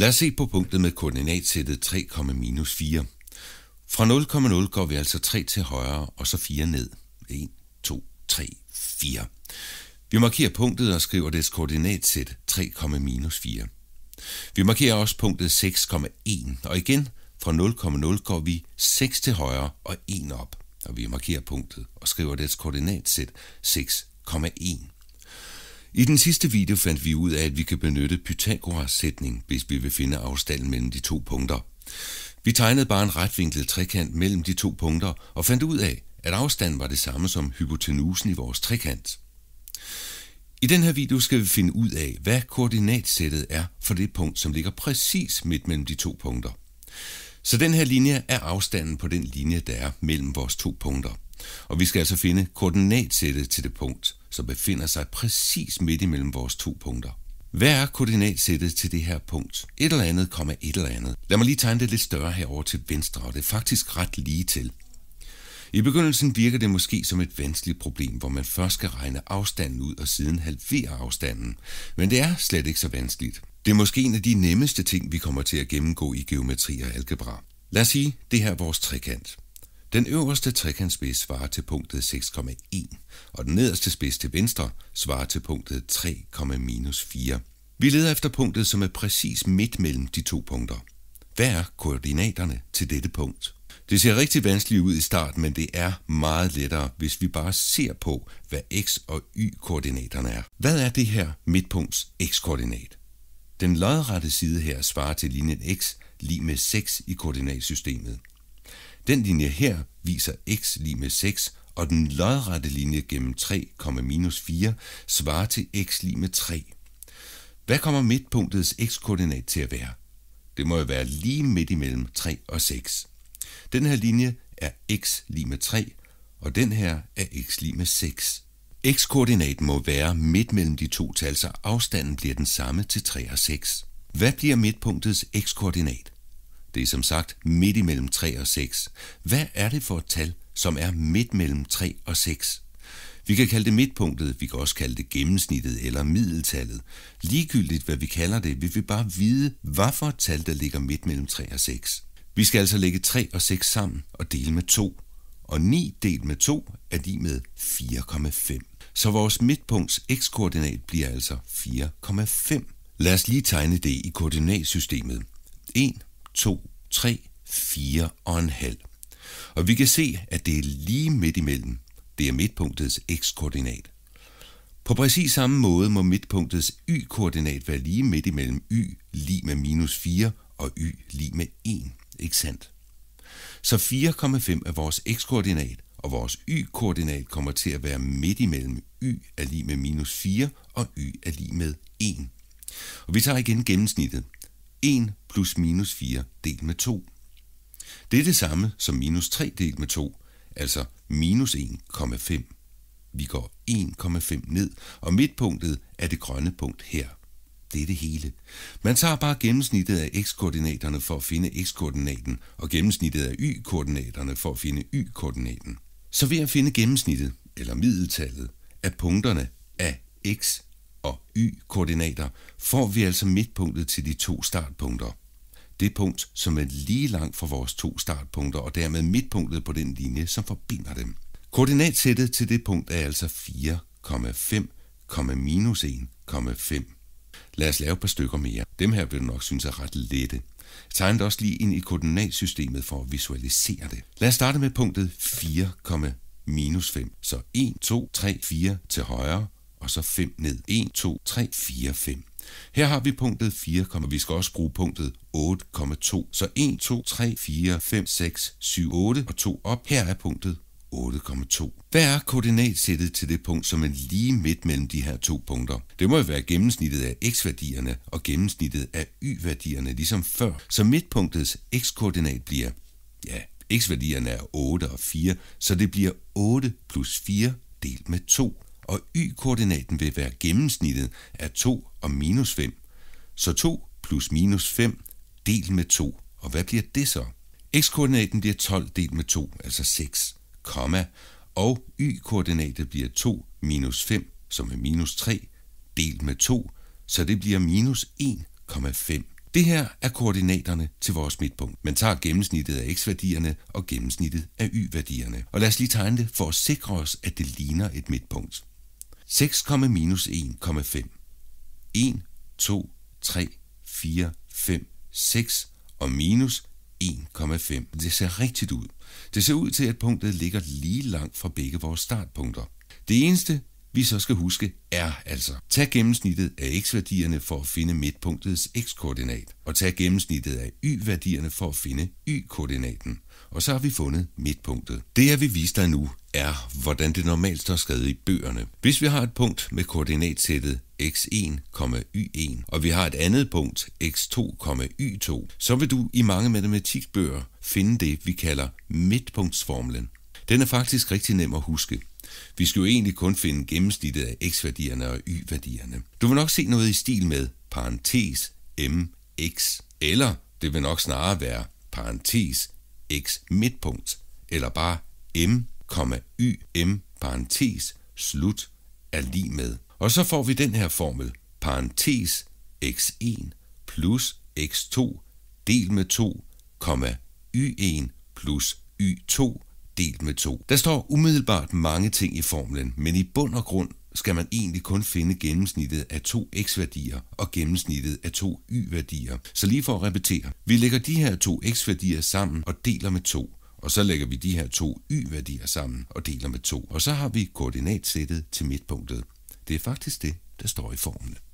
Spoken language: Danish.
Lad os se på punktet med koordinatsættet 3,-4. Fra 0,0 går vi altså 3 til højre, og så 4 ned. 1, 2, 3, 4. Vi markerer punktet og skriver dets koordinatsæt 3,-4. Vi markerer også punktet 6,1, og igen fra 0,0 går vi 6 til højre og 1 op, og vi markerer punktet og skriver dets koordinatsæt 6,1. I den sidste video fandt vi ud af, at vi kan benytte Pythagoras sætning, hvis vi vil finde afstanden mellem de to punkter. Vi tegnede bare en retvinklet trekant mellem de to punkter og fandt ud af, at afstanden var det samme som hypotenusen i vores trekant. I den her video skal vi finde ud af, hvad koordinatsættet er for det punkt, som ligger præcis midt mellem de to punkter. Så den her linje er afstanden på den linje, der er mellem vores to punkter. Og vi skal altså finde koordinatsættet til det punkt, som befinder sig præcis midt imellem vores to punkter. Hvad er koordinatsættet til det her punkt? Et eller andet kommer et eller andet. Lad mig lige tegne det lidt større herover til venstre, og det er faktisk ret lige til. I begyndelsen virker det måske som et vanskeligt problem, hvor man først skal regne afstanden ud og siden halvere afstanden. Men det er slet ikke så vanskeligt. Det er måske en af de nemmeste ting, vi kommer til at gennemgå i geometri og algebra. Lad os sige, det her er vores trekant. Den øverste trekantspids svarer til punktet 6,1, og den nederste spids til venstre svarer til punktet 3,-4. Vi leder efter punktet, som er præcis midt mellem de to punkter. Hvad er koordinaterne til dette punkt? Det ser rigtig vanskeligt ud i starten, men det er meget lettere, hvis vi bare ser på, hvad x- og y-koordinaterne er. Hvad er det her midtpunkts x-koordinat? Den lodrette side her svarer til linjen x lige med 6 i koordinatsystemet. Den linje her viser x lige med 6, og den lodrette linje gennem 3,-4 svarer til x lige med 3. Hvad kommer midtpunktets x-koordinat til at være? Det må jo være lige midt imellem 3 og 6. Den her linje er x lige med 3, og den her er x lige med 6. X-koordinaten må være midt mellem de to tal, så afstanden bliver den samme til 3 og 6. Hvad bliver midtpunktets x-koordinat? Det er som sagt midt imellem 3 og 6. Hvad er det for et tal, som er midt mellem 3 og 6? Vi kan kalde det midtpunktet, vi kan også kalde det gennemsnittet eller middeltallet. Ligegyldigt hvad vi kalder det, vil vi bare vide, hvad for et tal, der ligger midt mellem 3 og 6. Vi skal altså lægge 3 og 6 sammen og dele med 2. Og 9 delt med 2 er lige med 4,5. Så vores midtpunkts x-koordinat bliver altså 4,5. Lad os lige tegne det i koordinatsystemet. 1 2, 3, 4 og en halv. Og vi kan se, at det er lige midt imellem. Det er midtpunktets x-koordinat. På præcis samme måde må midtpunktets y-koordinat være lige midt imellem y lige med minus 4 og y lige med 1, ikke sandt? Så 4,5 er vores x-koordinat, og vores y-koordinat kommer til at være midt imellem y er lige med minus 4 og y er lige med 1. Og vi tager igen gennemsnittet. 1 plus minus 4 delt med 2. Det er det samme som minus 3 delt med 2, altså minus 1,5. Vi går 1,5 ned, og midtpunktet er det grønne punkt her. Det er det hele. Man tager bare gennemsnittet af x-koordinaterne for at finde x-koordinaten, og gennemsnittet af y-koordinaterne for at finde y-koordinaten. Så ved at finde gennemsnittet, eller middeltallet, af punkterne af x, og y-koordinater får vi altså midtpunktet til de to startpunkter. Det punkt, som er lige langt fra vores to startpunkter, og dermed midtpunktet på den linje, som forbinder dem. Koordinatsættet til det punkt er altså 4,5, minus 1,5. Lad os lave et par stykker mere. Dem her vil du nok synes er ret lette. Jeg tegner også lige ind i koordinatsystemet for at visualisere det. Lad os starte med punktet 4, minus 5. Så 1, 2, 3, 4 til højre, og så 5 ned. 1, 2, 3, 4, 5. Her har vi punktet 4, og vi skal også bruge punktet 8,2. Så 1, 2, 3, 4, 5, 6, 7, 8 og 2 op. Her er punktet 8,2. Hvad er koordinatsættet til det punkt, som er lige midt mellem de her to punkter? Det må jo være gennemsnittet af x-værdierne og gennemsnittet af y-værdierne, ligesom før. Så midtpunktets x-koordinat bliver, ja, x-værdierne er 8 og 4, så det bliver 8 plus 4 delt med 2 og y-koordinaten vil være gennemsnittet af 2 og minus 5. Så 2 plus minus 5 del med 2, og hvad bliver det så? X-koordinaten bliver 12 delt med 2, altså 6, komma, og y-koordinatet bliver 2 minus 5, som er minus 3, delt med 2, så det bliver minus 1,5. Det her er koordinaterne til vores midtpunkt. Man tager gennemsnittet af x-værdierne og gennemsnittet af y-værdierne. Og lad os lige tegne det for at sikre os, at det ligner et midtpunkt. 6, minus 1,5. 1, 2, 3, 4, 5, 6 og minus 1,5. Det ser rigtigt ud. Det ser ud til, at punktet ligger lige langt fra begge vores startpunkter. Det eneste, vi så skal huske, er altså. Tag gennemsnittet af x-værdierne for at finde midtpunktets x-koordinat, og tag gennemsnittet af y-værdierne for at finde y-koordinaten. Og så har vi fundet midtpunktet. Det, jeg vil vise dig nu, er, hvordan det normalt står skrevet i bøgerne. Hvis vi har et punkt med koordinatsættet x1, y1, og vi har et andet punkt, x2, y2, så vil du i mange matematikbøger finde det, vi kalder midtpunktsformlen. Den er faktisk rigtig nem at huske. Vi skal jo egentlig kun finde gennemsnittet af x-værdierne og y-værdierne. Du vil nok se noget i stil med parentes mx, eller det vil nok snarere være parentes x midtpunkt, eller bare m, y m parentes slut er lige med. Og så får vi den her formel, parentes x1 plus x2 del med 2, y1 plus y2 delt med 2. Der står umiddelbart mange ting i formlen, men i bund og grund skal man egentlig kun finde gennemsnittet af to x-værdier og gennemsnittet af to y-værdier. Så lige for at repetere, vi lægger de her to x-værdier sammen og deler med 2, og så lægger vi de her to y-værdier sammen og deler med 2, og så har vi koordinatsættet til midtpunktet. Det er faktisk det, der står i formlen.